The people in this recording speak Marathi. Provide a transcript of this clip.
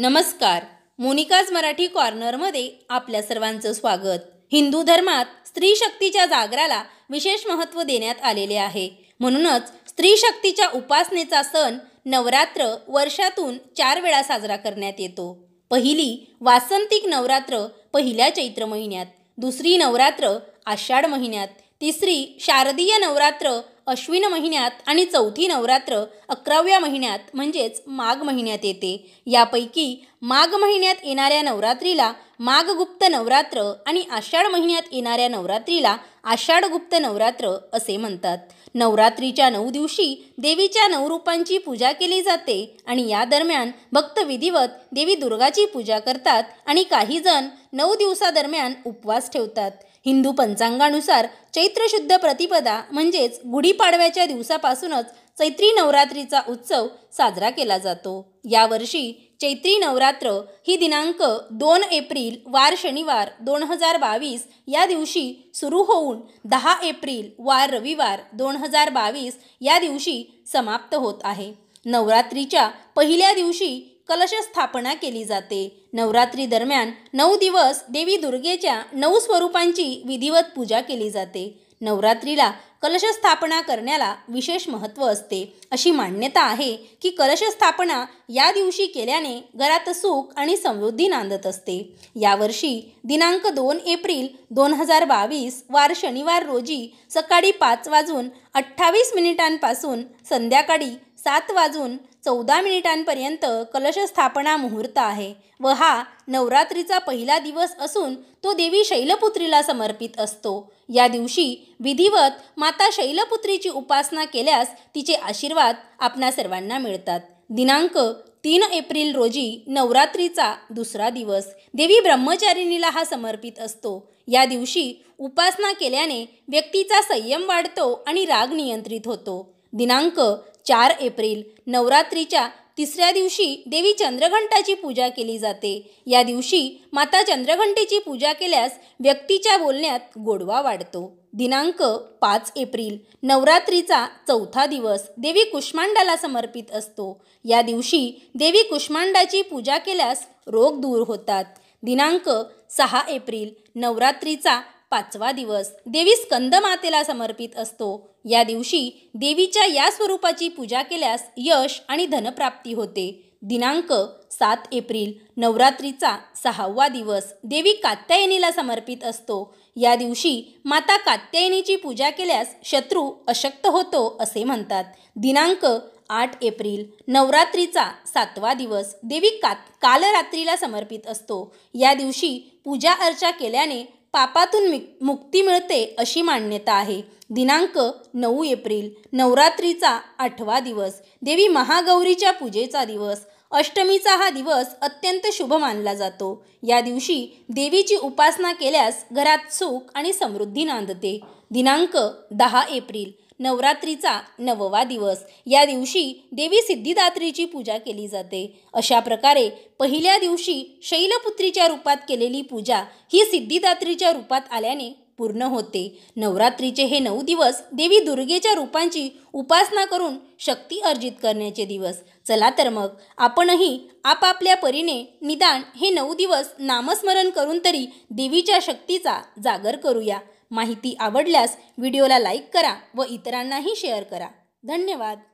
नमस्कार मोनिकाज मराठी कॉर्नरमध्ये आपल्या सर्वांचं स्वागत हिंदू धर्मात स्त्री शक्तीच्या जागराला विशेष महत्त्व देण्यात आलेले आहे म्हणूनच स्त्री शक्तीच्या उपासनेचा सण नवरात्र वर्षातून चार वेळा साजरा करण्यात येतो पहिली वासंतिक नवरात्र पहिल्या चैत्र महिन्यात दुसरी नवरात्र आषाढ महिन्यात तिसरी शारदीय नवरात्र अश्विन महिन्यात आणि चौथी नवरात्र अकराव्या महिन्यात म्हणजेच माघ महिन्यात येते यापैकी माघ महिन्यात येणाऱ्या नवरात्रीला माघगुप्त नवरात्र आणि आषाढ महिन्यात येणाऱ्या नवरात्रीला आषाढगुप्त नवरात्र असे म्हणतात नवरात्रीच्या नऊ दिवशी देवीच्या नऊ रूपांची पूजा केली जाते आणि या दरम्यान भक्त विधिवत देवी दुर्गाची पूजा करतात आणि काही नऊ दिवसादरम्यान उपवास ठेवतात हिंदू पंचांगानुसार चैत्र शुद्ध प्रतिपदा म्हणजेच गुढीपाडव्याच्या दिवसापासूनच चैत्री नवरात्रीचा उत्सव साजरा केला जातो यावर्षी चैत्री नवरात्र ही दिनांक दोन एप्रिल वार शनिवार दोन हजार बावीस या दिवशी सुरू होऊन दहा एप्रिल वार रविवार दोन हजार बावीस या दिवशी समाप्त होत आहे नवरात्रीच्या पहिल्या दिवशी कलश स्थापना केली जाते नवरात्री दरम्यान नऊ दिवस देवी दुर्गेच्या नऊ स्वरूपांची विधिवत पूजा केली जाते नवरात्रीला कलश स्थापना करण्याला विशेष महत्त्व असते अशी मान्यता आहे की कलशस्थापना या दिवशी केल्याने घरात सुख आणि समृद्धी नांदत असते यावर्षी दिनांक दोन एप्रिल दोन हजार बावीस वार शनिवार रोजी सकाळी पाच वाजून अठ्ठावीस मिनिटांपासून संध्याकाळी सात वाजून चौदा मिनिटांपर्यंत कलशस्थापना मुहूर्त आहे व हा नवरात्रीचा पहिला दिवस असून तो देवी शैलपुत्रीला समर्पित असतो या दिवशी विधिवत माता शैलपुत्रीची उपासना केल्यास तिचे आशीर्वाद आपणा सर्वांना मिळतात दिनांक तीन एप्रिल रोजी नवरात्रीचा दुसरा दिवस देवी ब्रह्मचारिणीला हा समर्पित असतो या दिवशी उपासना केल्याने व्यक्तीचा संयम वाढतो आणि राग नियंत्रित होतो दिनांक चार एप्रिल नवरात्रीच्या तिसऱ्या दिवशी देवी चंद्रघंटाची पूजा केली जाते या दिवशी माता चंद्रघंटेची पूजा केल्यास व्यक्तीच्या बोलण्यात गोडवा वाढतो दिनांक पाच एप्रिल नवरात्रीचा चौथा दिवस देवी कुष्मांडाला समर्पित असतो या दिवशी देवी कुष्मांडाची पूजा केल्यास रोग दूर होतात दिनांक सहा एप्रिल नवरात्रीचा पाचवा दिवस देवी स्कंदमातेला समर्पित असतो या दिवशी देवीच्या या स्वरूपाची पूजा केल्यास यश आणि धनप्राप्ती होते दिनांक सात एप्रिल नवरात्रीचा सहावा दिवस देवी कात्यायनीला समर्पित असतो या दिवशी माता कात्यायनीची पूजा केल्यास शत्रू अशक्त होतो असे म्हणतात दिनांक आठ एप्रिल नवरात्रीचा सातवा दिवस देवी कात कालरात्रीला समर्पित असतो या दिवशी पूजा अर्चा केल्याने पापातून मुक्ती मिळते अशी मान्यता आहे दिनांक नऊ एप्रिल नवरात्रीचा आठवा दिवस देवी महागौरीच्या पूजेचा दिवस अष्टमीचा हा दिवस अत्यंत शुभ मानला जातो या दिवशी देवीची उपासना केल्यास घरात सुख आणि समृद्धी नांदते दिनांक दहा एप्रिल नवरात्रीचा नववा दिवस या दिवशी देवी सिद्धिदात्रीची पूजा केली जाते अशा प्रकारे पहिल्या दिवशी शैलपुत्रीच्या रूपात केलेली पूजा ही सिद्धिदात्रीच्या रूपात आल्याने पूर्ण होते नवरात्रीचे हे नऊ दिवस देवी दुर्गेच्या रूपांची उपासना करून शक्ती अर्जित करण्याचे दिवस चला तर मग आपणही आपापल्या परीने निदान हे नऊ दिवस नामस्मरण करून तरी देवीच्या शक्तीचा जागर करूया माहिती आवडल्यास व्हिडिओला लाईक करा व इतरांनाही शेअर करा धन्यवाद